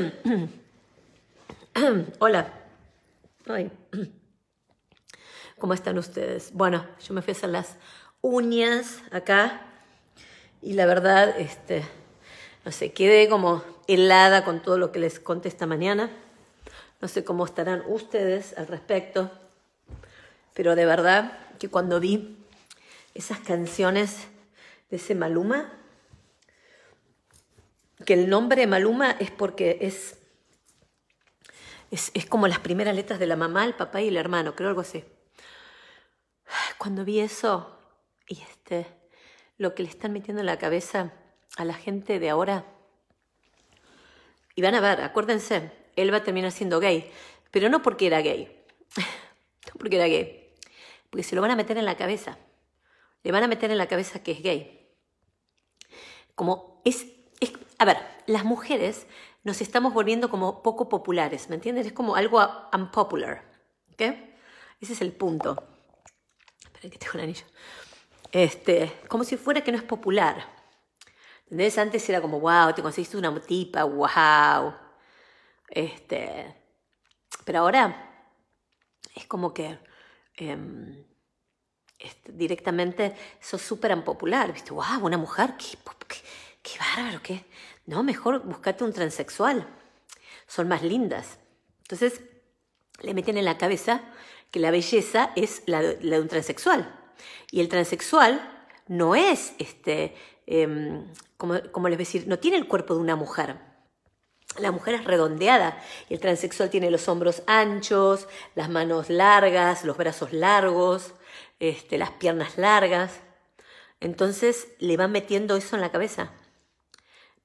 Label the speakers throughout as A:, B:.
A: Hola. ¿Cómo están ustedes? Bueno, yo me fui a las uñas acá y la verdad, este, no sé, quedé como helada con todo lo que les conté esta mañana. No sé cómo estarán ustedes al respecto, pero de verdad que cuando vi esas canciones de ese Maluma, que el nombre Maluma es porque es, es, como las primeras letras de la mamá, el papá y el hermano, creo algo así. Cuando vi eso y este, lo que le están metiendo en la cabeza a la gente de ahora, y van a ver, acuérdense, él va a terminar siendo gay, pero no porque era gay, no porque era gay, porque se lo van a meter en la cabeza, le van a meter en la cabeza que es gay. Como es a ver, las mujeres nos estamos volviendo como poco populares, ¿me entiendes? Es como algo unpopular, ¿ok? Ese es el punto. Espera que tengo el anillo. Este, como si fuera que no es popular. ¿Entendés? Antes era como, wow, te conseguiste una tipa, wow. Este, pero ahora es como que em, directamente sos súper unpopular, ¿viste? Wow, una mujer, qué, qué Qué bárbaro, qué. No, mejor buscate un transexual. Son más lindas. Entonces, le meten en la cabeza que la belleza es la de, un transexual. Y el transexual no es, este, em, como, les voy a decir, no tiene el cuerpo de una mujer. La mujer es redondeada y el transexual tiene los hombros anchos, las manos largas, los brazos largos, este, las piernas largas. Entonces le van metiendo eso en la cabeza.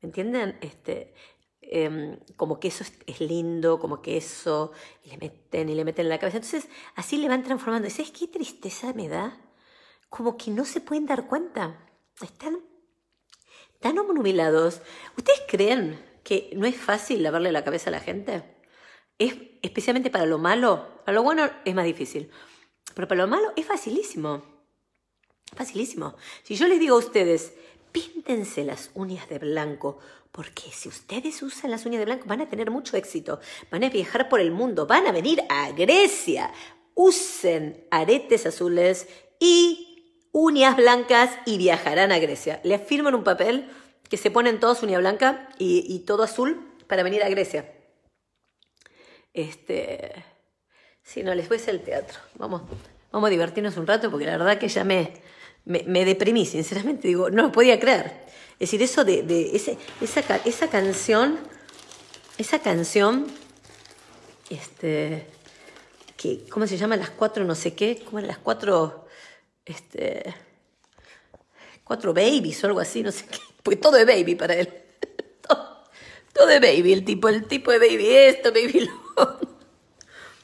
A: ¿Entienden? Este, eh, como que eso es, lindo, como que eso, y le meten y le meten en la cabeza. Entonces, así le van transformando. sabes qué tristeza me da? Como que no se pueden dar cuenta. Están tan obnubilados. ¿Ustedes creen que no es fácil lavarle la cabeza a la gente? Es, especialmente para lo malo. Para lo bueno es más difícil. Pero para lo malo es facilísimo. Facilísimo. Si yo les digo a ustedes, píntense las uñas de blanco, porque si ustedes usan las uñas de blanco van a tener mucho éxito, van a viajar por el mundo, van a venir a Grecia. Usen aretes azules y uñas blancas y viajarán a Grecia. Les firman un papel que se ponen todos uña blanca y, todo azul para venir a Grecia. Este, si no, les voy el teatro. Vamos, vamos a divertirnos un rato porque la verdad que ya me, me, deprimí, sinceramente, digo, no podía creer. Es decir, eso de, ese, esa, canción, esa canción, este, que, ¿cómo se llama? Las cuatro no sé qué, ¿cómo las cuatro, este, cuatro babies o algo así, no sé qué, pues todo es baby para él. todo, todo es baby, el tipo, el tipo de baby esto, baby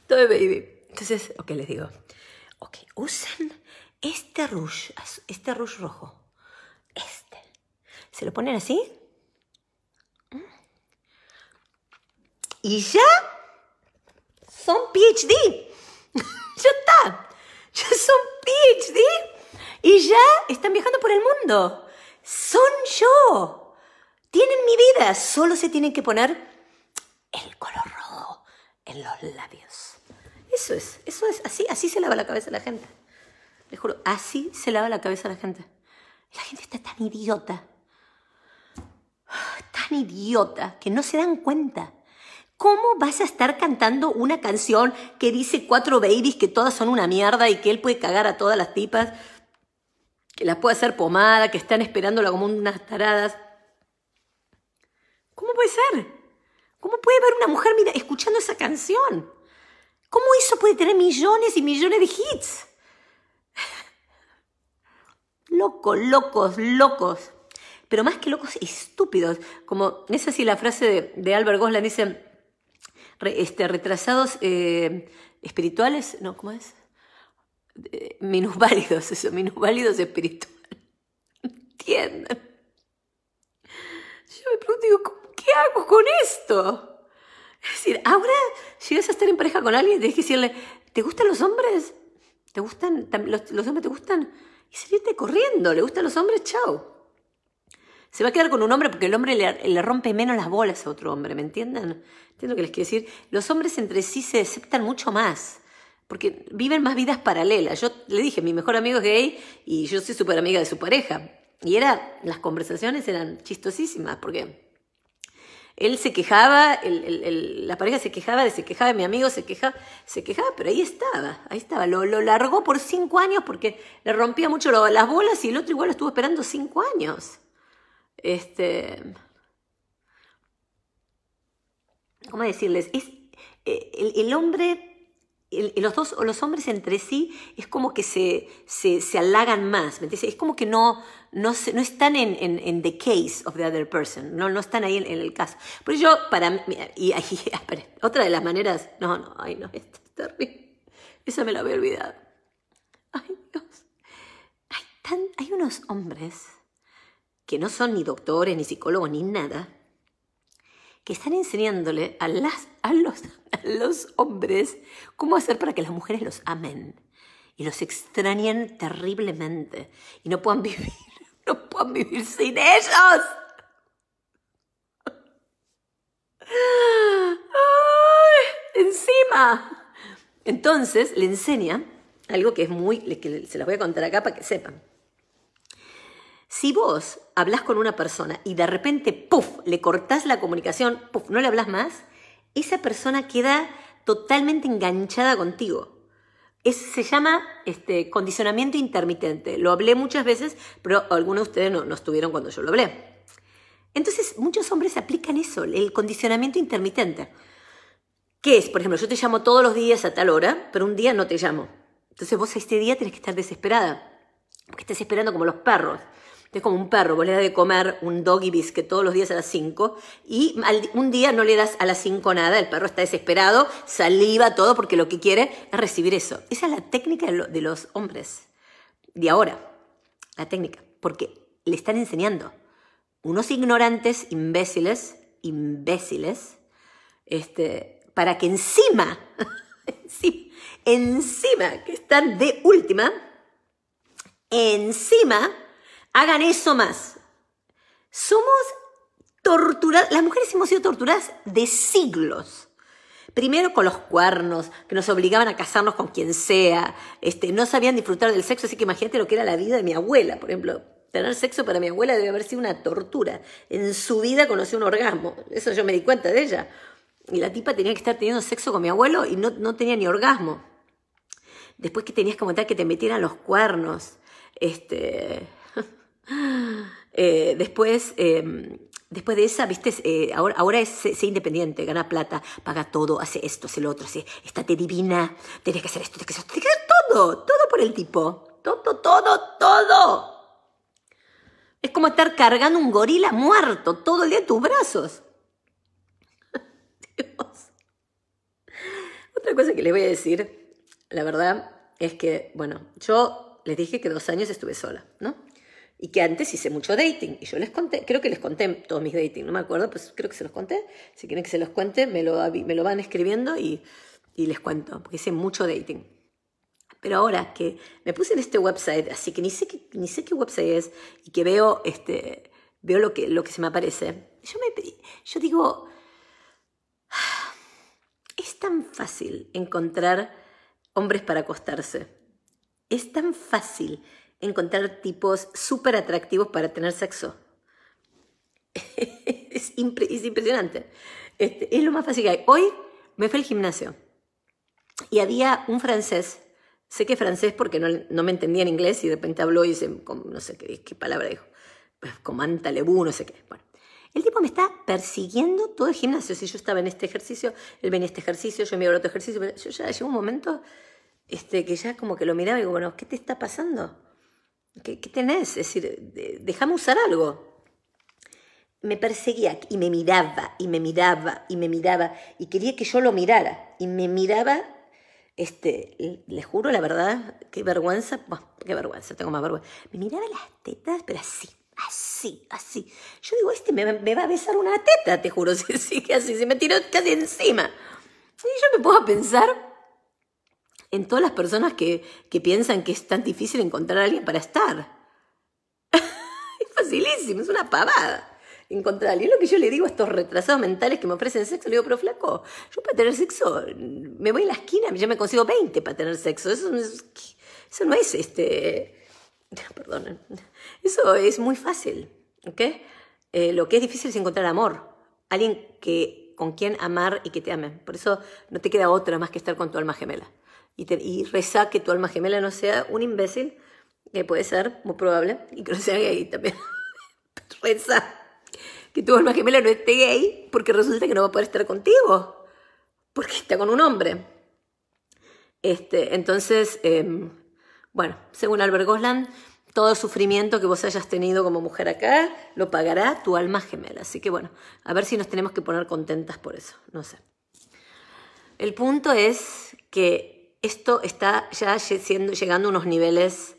A: todo es baby. Entonces, ok, les digo, ok, usen este rouge, este rouge rojo, este, se lo ponen así mm. y ya son PhD. ya está. Ya son PhD y ya están viajando por el mundo. Son yo. Tienen mi vida. Solo se tienen que poner el color rojo en los labios. Eso es, eso es, así, así se lava la cabeza la gente juro, así se lava la cabeza a la gente. La gente está tan idiota. Ah, tan idiota que no se dan cuenta. ¿Cómo vas a estar cantando una canción que dice cuatro babies que todas son una mierda y que él puede cagar a todas las tipas? Que las puede hacer pomada, que están esperándola como unas taradas. ¿Cómo puede ser? ¿Cómo puede ver una mujer mira, escuchando esa canción? ¿Cómo eso puede tener millones y millones de hits? Locos, locos, locos. Pero más que locos, estúpidos. Como, es así, la frase de, de Albert Goslan dice, este, retrasados eh, espirituales, no, ¿cómo es? Eh, minusválidos, eso, minusválidos espirituales. Entienden. Yo me pregunto, ¿qué hago con esto? Es decir, ahora llegas a estar en pareja con alguien y tienes que decirle, ¿te gustan los hombres? ¿Te gustan? ¿Los, los hombres te gustan los hombres te gustan y viene corriendo. ¿Le gustan los hombres? Chao. Se va a quedar con un hombre porque el hombre le, rompe menos las bolas a otro hombre, ¿me entienden? Entiendo lo que les quiero decir. Los hombres entre sí se aceptan mucho más porque viven más vidas paralelas. Yo le dije, mi mejor amigo es gay y yo soy súper amiga de su pareja. Y era, las conversaciones eran chistosísimas porque él se quejaba, la pareja se quejaba, se quejaba, mi amigo se quejaba, se quejaba, pero ahí estaba, ahí estaba. Lo, largó por cinco años porque le rompía mucho las bolas y el otro igual lo estuvo esperando cinco años. Este. ¿Cómo decirles? Es, eh, el, hombre los dos, los hombres entre sí, es como que se, se, halagan más, ¿me entiendes? Es como que no, no, no están en, en, the case of the other person, no, no están ahí en, el caso. Por eso yo, para y, ahí, otra de las maneras, no, no, ay, no, esto es terrible. Eso me lo había olvidado. Ay, Dios. tan, hay unos hombres que no son ni doctores, ni psicólogos, ni nada, que están enseñándole a, las, a, los, los hombres cómo hacer para que las mujeres los amen y los extrañen terriblemente y no puedan vivir, no puedan vivir sin ellos. ¡Ay! Encima. Entonces le enseña algo que es muy, que se las voy a contar acá para que sepan. Si vos hablas con una persona y de repente, puff, le cortás la comunicación, puff, no le hablas más, esa persona queda totalmente enganchada contigo. Es, se llama este, condicionamiento intermitente. Lo hablé muchas veces, pero algunos de ustedes no, estuvieron cuando yo lo hablé. Entonces, muchos hombres aplican eso, el condicionamiento intermitente. ¿Qué es? Por ejemplo, yo te llamo todos los días a tal hora, pero un día no te llamo. Entonces vos a este día tenés que estar desesperada, porque estás esperando como los perros. Es como un perro, vos le das de comer un doggy bisque todos los días a las 5 y un día no le das a las 5 nada, el perro está desesperado, saliva, todo, porque lo que quiere es recibir eso. Esa es la técnica de los hombres de ahora, la técnica, porque le están enseñando. Unos ignorantes, imbéciles, imbéciles, este, para que encima, encima, que están de última, encima Hagan eso más. Somos torturadas, las mujeres hemos sido torturadas de siglos. Primero con los cuernos, que nos obligaban a casarnos con quien sea, este, no sabían disfrutar del sexo, así que imagínate lo que era la vida de mi abuela, por ejemplo. Tener sexo para mi abuela debe haber sido una tortura. En su vida conoció un orgasmo, eso yo me di cuenta de ella. Y la tipa tenía que estar teniendo sexo con mi abuelo y no, tenía ni orgasmo. Después que tenías que tal que te metieran los cuernos, este, eh, después, eh, después de esa, viste, eh, ahora, ahora es ser independiente, gana plata, paga todo, hace esto, hace lo otro, hace, estate divina, tienes que hacer esto, tienes que hacer, todo, todo por el tipo. Todo, todo, todo. Es como estar cargando un gorila muerto todo el día en tus brazos. Dios. Otra cosa que les voy a decir, la verdad, es que, bueno, yo les dije que dos años estuve sola, ¿no? y que antes hice mucho dating. Y yo les conté, creo que les conté todos mis dating, no me acuerdo, pues creo que se los conté. Si quieren que se los cuente, me lo, me lo van escribiendo y, les cuento, porque hice mucho dating. Pero ahora que me puse en este website, así que ni sé, ni sé qué website es, y que veo, este, veo lo, que, lo que se me aparece, yo, me, yo digo, ah, es tan fácil encontrar hombres para acostarse. Es tan fácil encontrar tipos súper atractivos para tener sexo. es, impresionante. Este, es lo más fácil que hay. Hoy me fui al gimnasio y había un francés, sé que francés porque no, no, me entendía en inglés y de repente habló y dice, no sé qué, palabra dijo, pues, comántale, lebu, no sé qué. Bueno, el tipo me está persiguiendo todo el gimnasio. Si yo estaba en este ejercicio, él venía a este ejercicio, yo me iba a otro ejercicio, yo ya llegó un momento este, que ya como que lo miraba y digo, bueno, ¿qué te está pasando? ¿Qué, tenés? Es decir, déjame usar algo. Me perseguía y me miraba, y me miraba, y me miraba, y quería que yo lo mirara, y me miraba este, les juro la verdad, qué vergüenza, bueno, qué vergüenza, tengo más vergüenza. Me miraba las tetas, pero así, así, así. Yo digo, este me, va a besar una teta, te juro, Si sí, que así, se me tiró casi encima. Y yo me puedo pensar en todas las personas que, piensan que es tan difícil encontrar a alguien para estar. es facilísimo, es una pavada encontrar. Y es lo que yo le digo a estos retrasados mentales que me ofrecen sexo. Le digo, pero flaco, yo para tener sexo me voy a la esquina, ya me consigo 20 para tener sexo. Eso, eso no es este. Perdón. Eso es muy fácil. ¿Ok? Eh, lo que es difícil es encontrar amor. Alguien que, con quien amar y que te amen. Por eso no te queda otra más que estar con tu alma gemela y, reza que tu alma gemela no sea un imbécil, que puede ser, muy probable, y que no sea gay también. reza que tu alma gemela no esté gay porque resulta que no va a poder estar contigo, porque está con un hombre. Este, entonces, em, bueno, según Albert Gosland, todo sufrimiento que vos hayas tenido como mujer acá lo pagará tu alma gemela. Así que bueno, a ver si nos tenemos que poner contentas por eso, no sé. El punto es que esto está ya llegando a unos niveles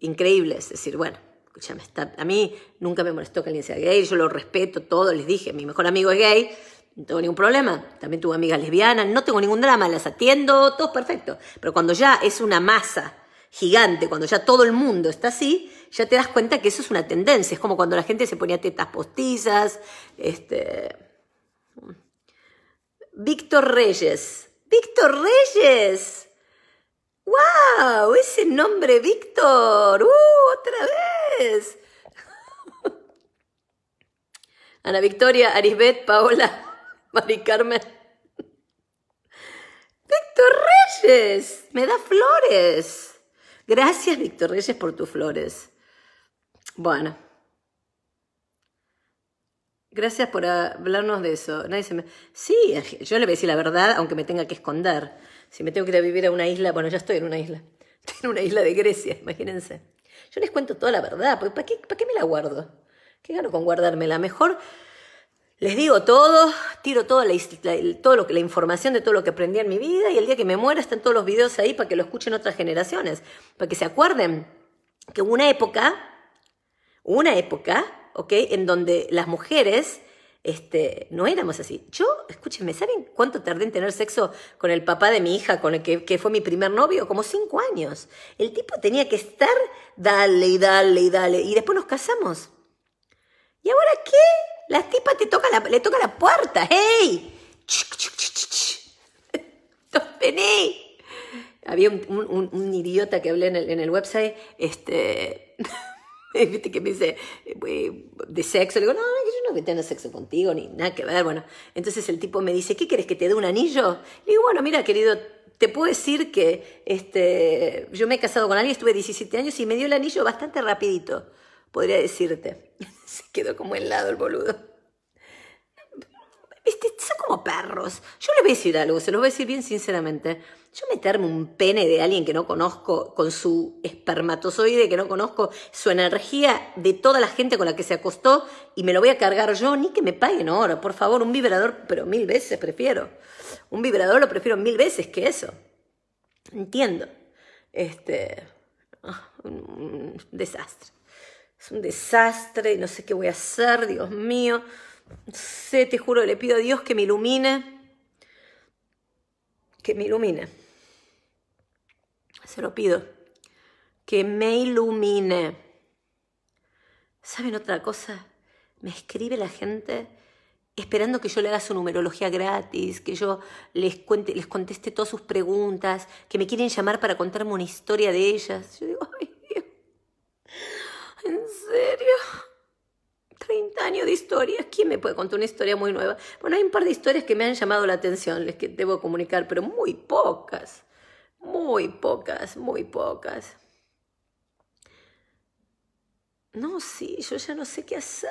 A: increíbles. Es decir, bueno, escúchame, a mí nunca me molestó que alguien sea gay, yo lo respeto todo, les dije, mi mejor amigo es gay, no tengo ningún problema. También tuve amigas lesbianas, no tengo ningún drama, las atiendo, todo perfecto. Pero cuando ya es una masa gigante, cuando ya todo el mundo está así, ya te das cuenta que eso es una tendencia. Es como cuando la gente se ponía tetas postizas. Este... Víctor Reyes. Víctor Reyes. ¡Wow! Ese nombre, Víctor. ¡Uh! Otra vez. Ana Victoria, Arisbet, Paola, Mari Carmen. Víctor Reyes, me da flores. Gracias, Víctor Reyes, por tus flores. Bueno. Gracias por hablarnos de eso. Sí, yo le voy a decir la verdad, aunque me tenga que esconder. Si me tengo que ir a vivir a una isla, bueno, ya estoy en una isla. Estoy en una isla de Grecia, imagínense. Yo les cuento toda la verdad, porque ¿para qué, para qué me la guardo? ¿Qué gano con guardármela? Mejor les digo todo, tiro toda la, todo la información de todo lo que aprendí en mi vida y el día que me muera están todos los videos ahí para que lo escuchen otras generaciones, para que se acuerden que una época, una época, ¿ok? En donde las mujeres este, no éramos así. Yo, escúchenme, ¿saben cuánto tardé en tener sexo con el papá de mi hija, con el que, fue mi primer novio? Como cinco años. El tipo tenía que estar, dale y dale y dale. Y después nos casamos. ¿Y ahora qué? La tipa te toca la, le toca la puerta. ¡Hey! ¡Vení! Había un, idiota que hablé en el, website, este, que me dice, eh, de sexo. Le digo, no, no, que tenga sexo contigo, ni nada que ver. Bueno, entonces el tipo me dice, ¿qué quieres que te dé un anillo? Le digo, bueno, mira, querido, te puedo decir que este, yo me he casado con alguien, estuve 17 años y me dio el anillo bastante rapidito, podría decirte. Se quedó como helado el boludo. Este, son como perros. Yo les voy a decir algo, se los voy a decir bien sinceramente. Yo meterme un pene de alguien que no conozco, con su espermatozoide que no conozco, su energía de toda la gente con la que se acostó, y me lo voy a cargar yo, ni que me paguen ahora. Por favor, un vibrador, pero mil veces prefiero. Un vibrador lo prefiero mil veces que eso. Entiendo. Este. Ah, un desastre. Es un desastre, y no sé qué voy a hacer, Dios mío sé, te juro, le pido a Dios que me ilumine, que me ilumine. Se lo pido, que me ilumine. ¿Saben otra cosa? Me escribe la gente esperando que yo le haga su numerología gratis, que yo les, cuente, les conteste todas sus preguntas, que me quieren llamar para contarme una historia de ellas. Yo digo, ay Dios, en serio. 30 años de historia, ¿quién me puede contar una historia muy nueva? Bueno, hay un par de historias que me han llamado la atención, les que debo comunicar, pero muy pocas, muy pocas, muy pocas. No, sí, yo ya no sé qué hacer.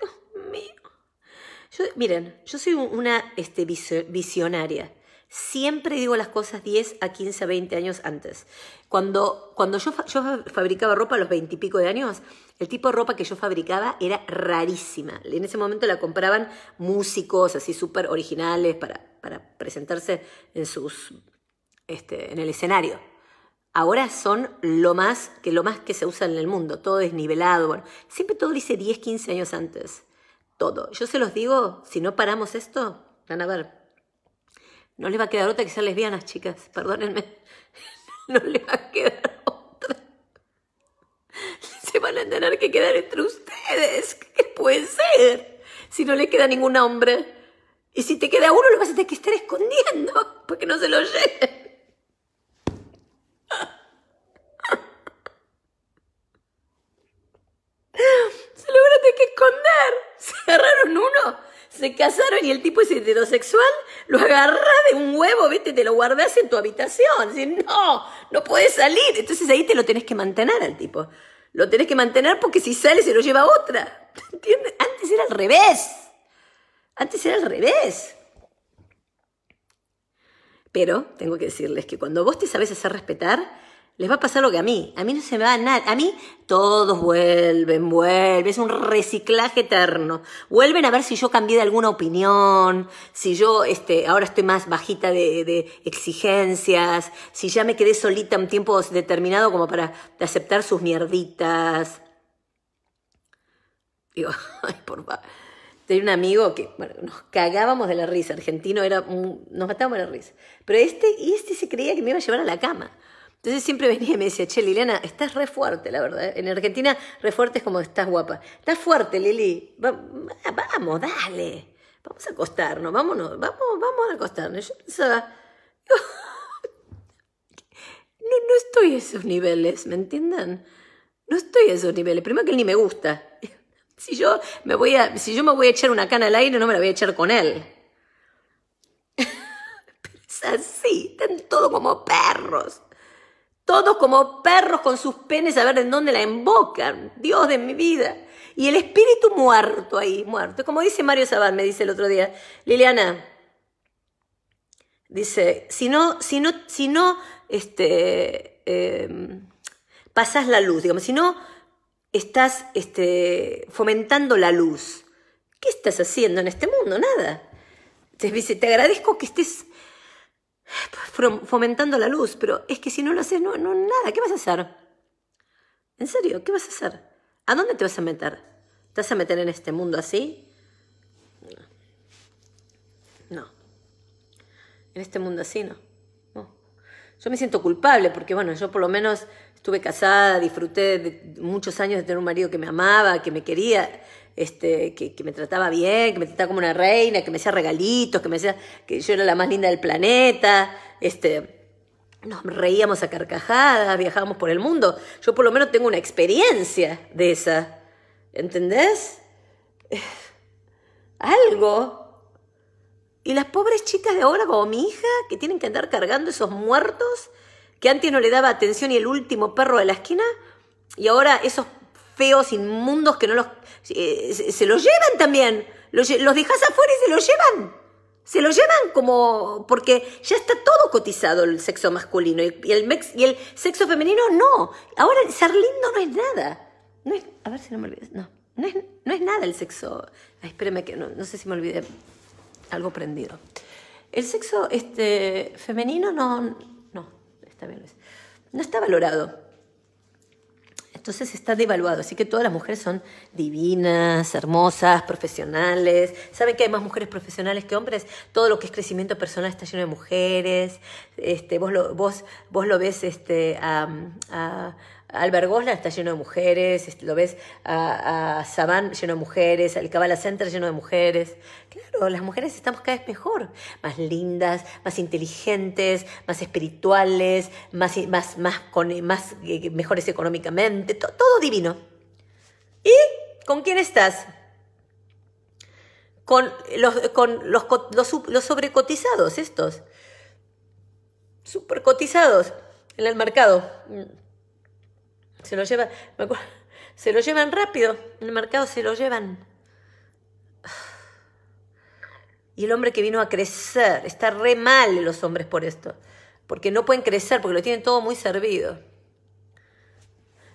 A: Dios mío. miren, yo soy una este, visionaria. Siempre digo las cosas 10 a 15, 20 años antes. Cuando, cuando yo, fabricaba ropa a los 20 y pico de años, el tipo de ropa que yo fabricaba era rarísima. En ese momento la compraban músicos así súper originales para, para, presentarse en, sus, este, en el escenario. Ahora son lo más que lo más que se usa en el mundo, todo es nivelado. siempre todo dice 10, 15 años antes. Todo. Yo se los digo, si no paramos esto, van a ver, no le va a quedar otra que ser lesbianas, chicas, perdónenme. No le va a quedar otra. Se van a tener que quedar entre ustedes. ¿Qué puede ser? Si no le queda ningún hombre. Y si te queda uno, lo vas a tener que estar escondiendo porque no se lo lleve. Se casaron y el tipo es heterosexual, lo agarrás de un huevo, vete, te lo guardas en tu habitación. no, no puedes salir. Entonces ahí te lo tenés que mantener al tipo. Lo tenés que mantener porque si sale se lo lleva otra. ¿Entiendes? Antes era al revés. Antes era al revés. Pero tengo que decirles que cuando vos te sabes hacer respetar, les va a pasar lo que a mí. A mí no se me va nada. A mí todos vuelven, vuelven. Es un reciclaje eterno. Vuelven a ver si yo cambié de alguna opinión, si yo este, ahora estoy más bajita de, exigencias, si ya me quedé solita un tiempo determinado como para aceptar sus mierditas. Digo, ay, por va. Tenía un amigo que, bueno, nos cagábamos de la risa. Argentino era, nos matábamos de la risa. Pero este, este se creía que me iba a llevar a la cama. Entonces siempre venía y me decía, che, Liliana, estás re fuerte, la verdad. ¿eh? En Argentina, re fuerte es como estás guapa. Estás fuerte, Lili. vamos, dale. Vamos a acostarnos, vámonos, vamos, vamos a acostarnos. Yo pensaba, no, no estoy a esos niveles, ¿me entienden? No estoy a esos niveles. Primero que él ni me gusta. Si yo me voy a, si yo me voy a echar una cana al aire, no me la voy a echar con él. Pero es así, están todos como perros todos como perros con sus penes a ver en dónde la embocan, Dios de mi vida. Y el espíritu muerto ahí, muerto. Como dice Mario Sabán, me dice el otro día, Liliana, dice, si no, si no, si no, este, em, pasas la luz, digamos, si no estás este, fomentando la luz, ¿qué estás haciendo en este mundo? Nada. Te dice, te agradezco que estés pues, fomentando la luz, pero es que si no lo haces, no, no, nada, ¿qué vas a hacer? ¿En serio? ¿Qué vas a hacer? ¿A dónde te vas a meter? ¿Te vas a meter en este mundo así? No. En este mundo así no. no. Yo me siento culpable porque, bueno, yo por lo menos estuve casada, disfruté de muchos años de tener un marido que me amaba, que me quería este, que, me trataba bien, que me trataba como una reina, que me hacía regalitos, que me decía que yo era la más linda del planeta, este, nos reíamos a carcajadas, viajábamos por el mundo. Yo por lo menos tengo una experiencia de esa, ¿entendés? Algo. Y las pobres chicas de ahora, como mi hija, que tienen que andar cargando esos muertos, que antes no le daba atención y el último perro de la esquina, y ahora esos feos, inmundos, que no los... Eh, se, los llevan también. Los, los dejas afuera y se los llevan. Se los llevan como... porque ya está todo cotizado el sexo masculino y, el, y el sexo femenino no. Ahora ser lindo no es nada. No es, a ver si no me olvides. No, no es, nada el sexo. espéreme espérame que no, sé si me olvidé algo prendido. El sexo este, femenino no, no, está bien, no está valorado. Entonces está devaluado. Así que todas las mujeres son divinas, hermosas, profesionales. ¿Saben que hay más mujeres profesionales que hombres? Todo lo que es crecimiento personal está lleno de mujeres. Este, vos, lo, vos, vos lo ves este, a Albergosla está lleno de mujeres, lo ves a, a lleno de mujeres, al Cabala Center lleno de mujeres. Claro, las mujeres estamos cada vez mejor, más lindas, más inteligentes, más espirituales, más, más, más, con, más eh, mejores económicamente, todo divino. ¿Y con quién estás? Con los, con los sobrecotizados estos, supercotizados en el mercado. Mm. Se lo llevan, se lo llevan rápido, en el mercado se lo llevan. Y el hombre que vino a crecer, está re mal los hombres por esto, porque no pueden crecer, porque lo tienen todo muy servido.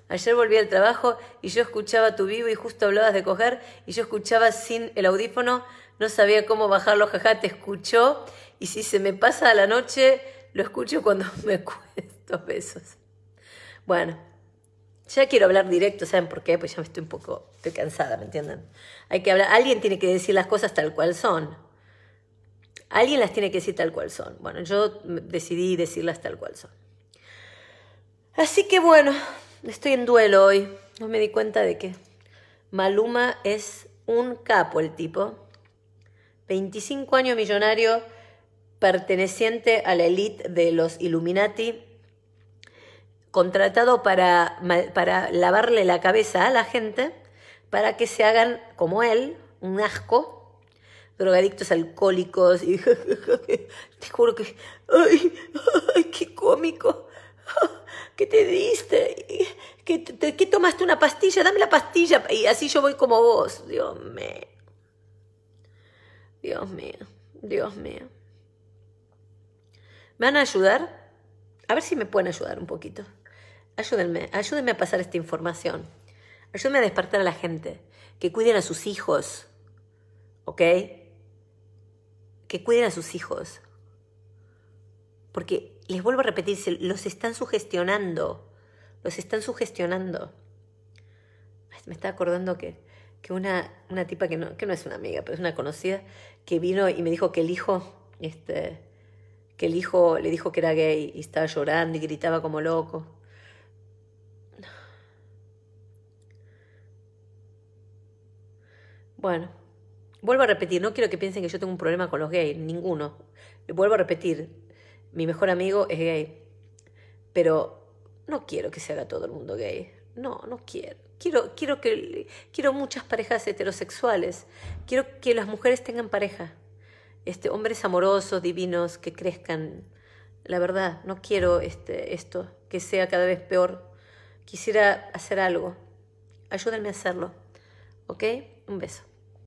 A: Ayer volví al trabajo y yo escuchaba tu vivo y justo hablabas de coger y yo escuchaba sin el audífono, no sabía cómo bajarlo, jaja, te escuchó y si se me pasa la noche, lo escucho cuando me cuesto besos. Bueno, ya quiero hablar directo, ¿saben por qué? Pues ya me estoy un poco, cansada, ¿me entienden? Hay que hablar, alguien tiene que decir las cosas tal cual son. Alguien las tiene que decir tal cual son. Bueno, yo decidí decirlas tal cual son. Así que bueno, estoy en duelo hoy. No me di cuenta de que Maluma es un capo el tipo. 25 años millonario, perteneciente a la elite de los Illuminati, contratado para, para lavarle la cabeza a la gente, para que se hagan, como él, un asco, drogadictos alcohólicos. Y te juro que, ay, qué cómico. ¿Qué te diste? ¿Qué, ¿Qué, tomaste una pastilla? Dame la pastilla. Y así yo voy como vos. Dios mío. Dios mío. Dios mío. ¿Me van a ayudar? A ver si me pueden ayudar un poquito. Ayúdenme, ayúdenme a pasar esta información. Ayúdenme a despertar a la gente. Que cuiden a sus hijos. ¿Ok? Que cuiden a sus hijos. Porque, les vuelvo a repetir, los están sugestionando. Los están sugestionando. Me está acordando que, que una, una, tipa que no, que no es una amiga, pero es una conocida, que vino y me dijo que el hijo, este, que el hijo le dijo que era gay y estaba llorando y gritaba como loco. Bueno, vuelvo a repetir, no quiero que piensen que yo tengo un problema con los gays, ninguno. Vuelvo a repetir, mi mejor amigo es gay, pero no quiero que se haga todo el mundo gay. No, no quiero. Quiero, quiero, que, quiero muchas parejas heterosexuales. Quiero que las mujeres tengan pareja. Este, hombres amorosos, divinos, que crezcan. La verdad, no quiero este, esto, que sea cada vez peor. Quisiera hacer algo. Ayúdenme a hacerlo. ¿Ok? Un beso.